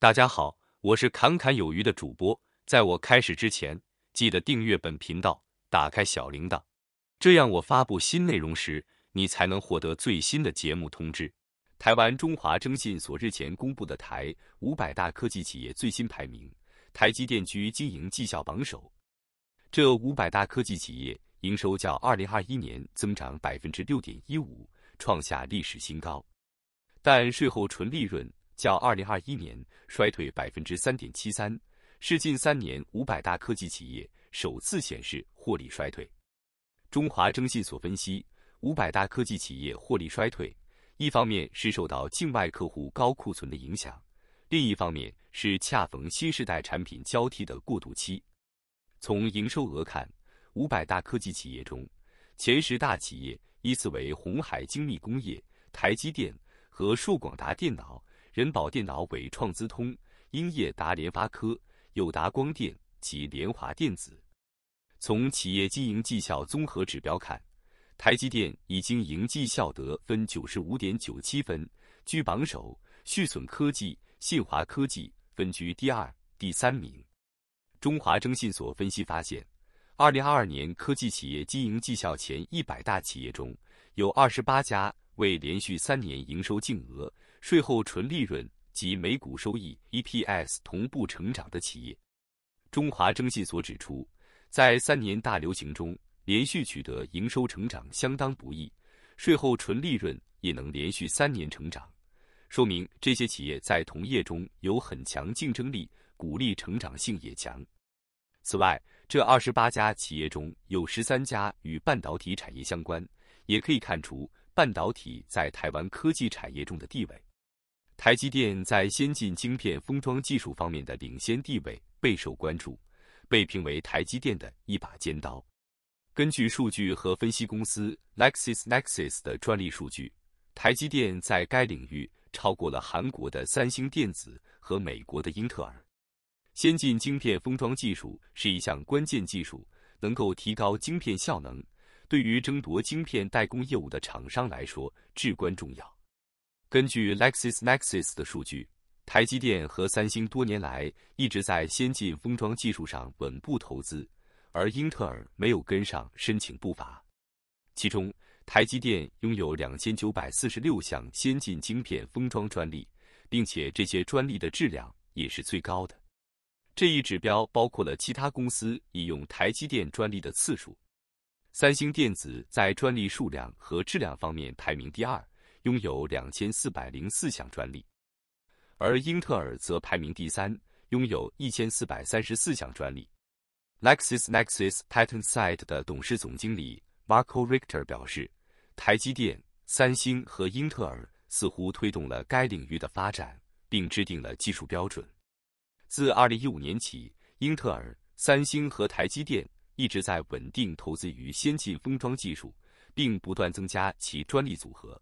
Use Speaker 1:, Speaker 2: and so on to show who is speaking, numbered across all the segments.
Speaker 1: 大家好，我是侃侃有余的主播。在我开始之前，记得订阅本频道，打开小铃铛，这样我发布新内容时，你才能获得最新的节目通知。台湾中华征信所日前公布的台五百大科技企业最新排名，台积电居经营绩效榜首。这五百大科技企业营收较二零二一年增长百分之六点一五，创下历史新高，但税后纯利润。较二零二一年衰退百分之三点七三，是近三年五百大科技企业首次显示获利衰退。中华征信所分析，五百大科技企业获利衰退，一方面是受到境外客户高库存的影响，另一方面是恰逢新时代产品交替的过渡期。从营收额看，五百大科技企业中，前十大企业依次为红海精密工业、台积电和硕、广达电脑。人保电脑、伟创资通、英业达、联发科、友达光电及联华电子。从企业经营绩效综合指标看，台积电已经营绩效得分九十五点九七分，居榜首；旭损科技、信华科技分居第二、第三名。中华征信所分析发现，二零二二年科技企业经营绩效前一百大企业中，有二十八家为连续三年营收净额。税后纯利润及每股收益 （EPS） 同步成长的企业，中华征信所指出，在三年大流行中连续取得营收成长相当不易，税后纯利润也能连续三年成长，说明这些企业在同业中有很强竞争力，股利成长性也强。此外，这二十八家企业中有十三家与半导体产业相关，也可以看出半导体在台湾科技产业中的地位。台积电在先进晶片封装技术方面的领先地位备受关注，被评为台积电的一把尖刀。根据数据和分析公司 Lexis Nexis 的专利数据，台积电在该领域超过了韩国的三星电子和美国的英特尔。先进晶片封装技术是一项关键技术，能够提高晶片效能，对于争夺晶片代工业务的厂商来说至关重要。根据 Lexis Nexis 的数据，台积电和三星多年来一直在先进封装技术上稳步投资，而英特尔没有跟上申请步伐。其中，台积电拥有两千九百四十六项先进晶片封装专利，并且这些专利的质量也是最高的。这一指标包括了其他公司已用台积电专利的次数。三星电子在专利数量和质量方面排名第二。拥有两千四百零四项专利，而英特尔则排名第三，拥有一千四百三十四项专利。Lexis Nexis Patent s i t h 的董事总经理 Marco Richter 表示：“台积电、三星和英特尔似乎推动了该领域的发展，并制定了技术标准。自二零一五年起，英特尔、三星和台积电一直在稳定投资于先进封装技术，并不断增加其专利组合。”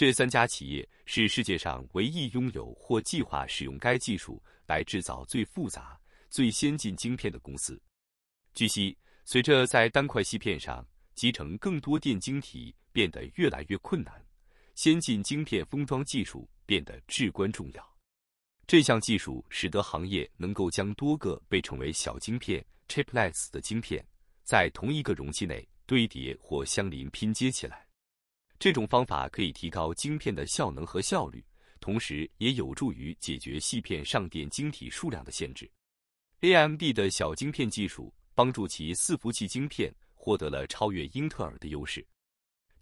Speaker 1: 这三家企业是世界上唯一拥有或计划使用该技术来制造最复杂、最先进晶片的公司。据悉，随着在单块芯片上集成更多电晶体变得越来越困难，先进晶片封装技术变得至关重要。这项技术使得行业能够将多个被称为小晶片 （chiplets） 的晶片在同一个容器内堆叠或相邻拼接起来。这种方法可以提高晶片的效能和效率，同时也有助于解决细片上电晶体数量的限制。AMD 的小晶片技术帮助其伺服器晶片获得了超越英特尔的优势。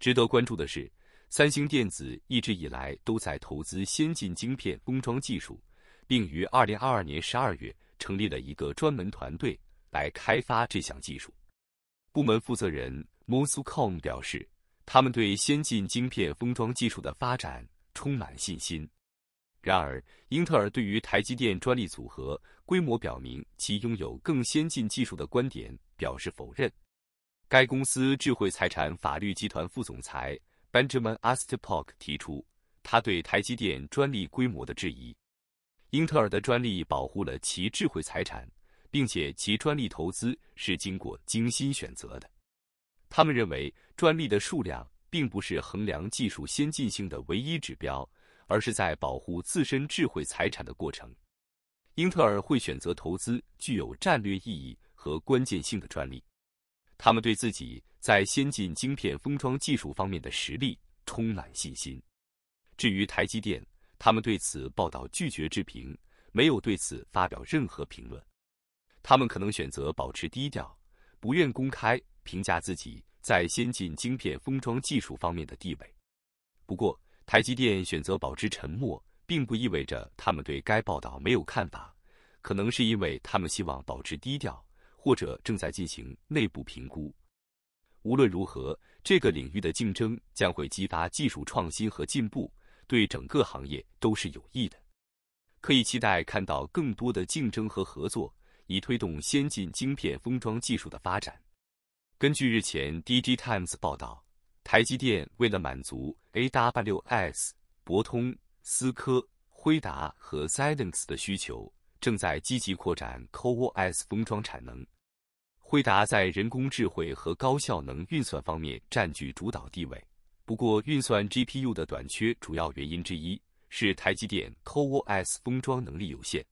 Speaker 1: 值得关注的是，三星电子一直以来都在投资先进晶片封装技术，并于二零二二年十二月成立了一个专门团队来开发这项技术。部门负责人 m o s u Kong 表示。他们对先进晶片封装技术的发展充满信心。然而，英特尔对于台积电专利组合规模表明其拥有更先进技术的观点表示否认。该公司智慧财产法律集团副总裁 Benjamin Astepok 提出他对台积电专利规模的质疑。英特尔的专利保护了其智慧财产，并且其专利投资是经过精心选择的。他们认为，专利的数量并不是衡量技术先进性的唯一指标，而是在保护自身智慧财产的过程。英特尔会选择投资具有战略意义和关键性的专利。他们对自己在先进晶片封装技术方面的实力充满信心。至于台积电，他们对此报道拒绝置评，没有对此发表任何评论。他们可能选择保持低调，不愿公开。评价自己在先进晶片封装技术方面的地位。不过，台积电选择保持沉默，并不意味着他们对该报道没有看法。可能是因为他们希望保持低调，或者正在进行内部评估。无论如何，这个领域的竞争将会激发技术创新和进步，对整个行业都是有益的。可以期待看到更多的竞争和合作，以推动先进晶片封装技术的发展。根据日前《DGTimes》报道，台积电为了满足 AWS、博通、思科、辉达和 Silence 的需求，正在积极扩展 CoWoS 封装产能。辉达在人工智能和高效能运算方面占据主导地位，不过运算 GPU 的短缺主要原因之一是台积电 CoWoS 封装能力有限。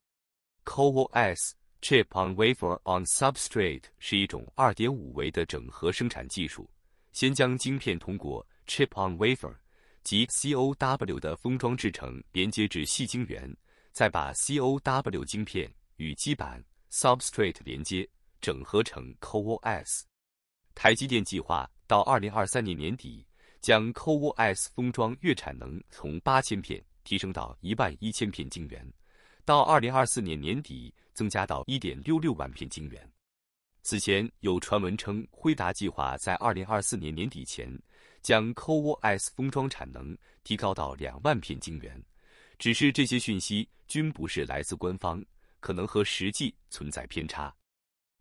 Speaker 1: CoWoS Chip on wafer on substrate 是一种二点五维的整合生产技术。先将晶片通过 Chip on wafer 即 COW 的封装制成，连接至细晶圆，再把 COW 晶片与基板 substrate 连接，整合成 CoOS。台积电计划到二零二三年年底，将 CoOS 封装月产能从八千片提升到一万一千片晶圆。到二零二四年年底增加到一点六六万片晶圆。此前有传闻称，辉达计划在二零二四年年底前将 CoWoS 封装产能提高到两万片晶圆，只是这些讯息均不是来自官方，可能和实际存在偏差。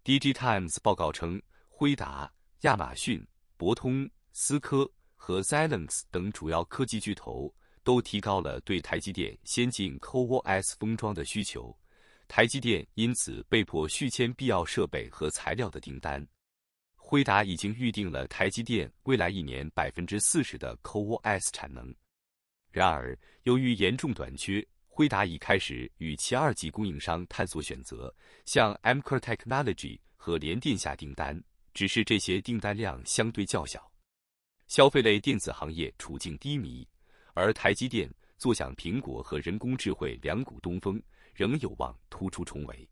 Speaker 1: d g Times 报告称，辉达、亚马逊、博通、思科和 Silence 等主要科技巨头。都提高了对台积电先进 CoWoS 封装的需求，台积电因此被迫续签必要设备和材料的订单。辉达已经预定了台积电未来一年百分之四十的 CoWoS 产能。然而，由于严重短缺，辉达已开始与其二级供应商探索选择，向 Amkor Technology 和联电下订单。只是这些订单量相对较小。消费类电子行业处境低迷。而台积电坐享苹果和人工智慧两股东风，仍有望突出重围。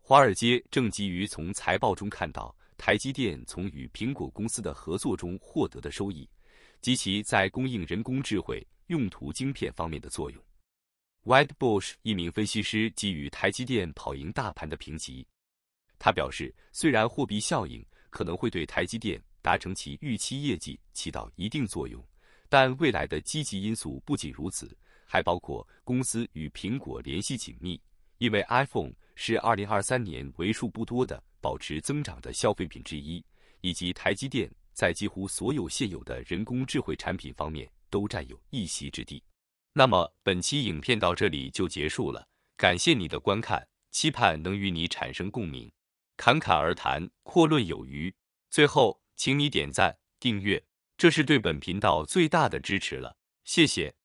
Speaker 1: 华尔街正急于从财报中看到台积电从与苹果公司的合作中获得的收益，及其在供应人工智慧用途晶片方面的作用。w h i t e b u s h 一名分析师给予台积电跑赢大盘的评级。他表示，虽然货币效应可能会对台积电达成其预期业绩起到一定作用。但未来的积极因素不仅如此，还包括公司与苹果联系紧密，因为 iPhone 是2023年为数不多的保持增长的消费品之一，以及台积电在几乎所有现有的人工智能产品方面都占有一席之地。那么本期影片到这里就结束了，感谢你的观看，期盼能与你产生共鸣。侃侃而谈，阔论有余。最后，请你点赞、订阅。这是对本频道最大的支持了，谢谢。